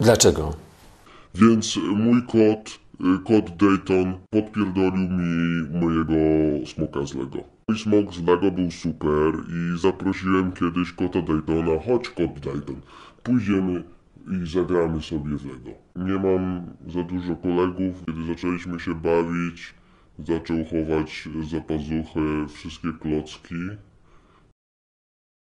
Dlaczego? Więc mój kot, y, kot Dayton, podpierdolił mi mojego smoka z Lego. Mój smok z Lego był super i zaprosiłem kiedyś kota Daytona, chodź kot Dayton, pójdziemy i zagramy sobie z Lego. Nie mam za dużo kolegów, kiedy zaczęliśmy się bawić, zaczął chować za pazuchę wszystkie klocki,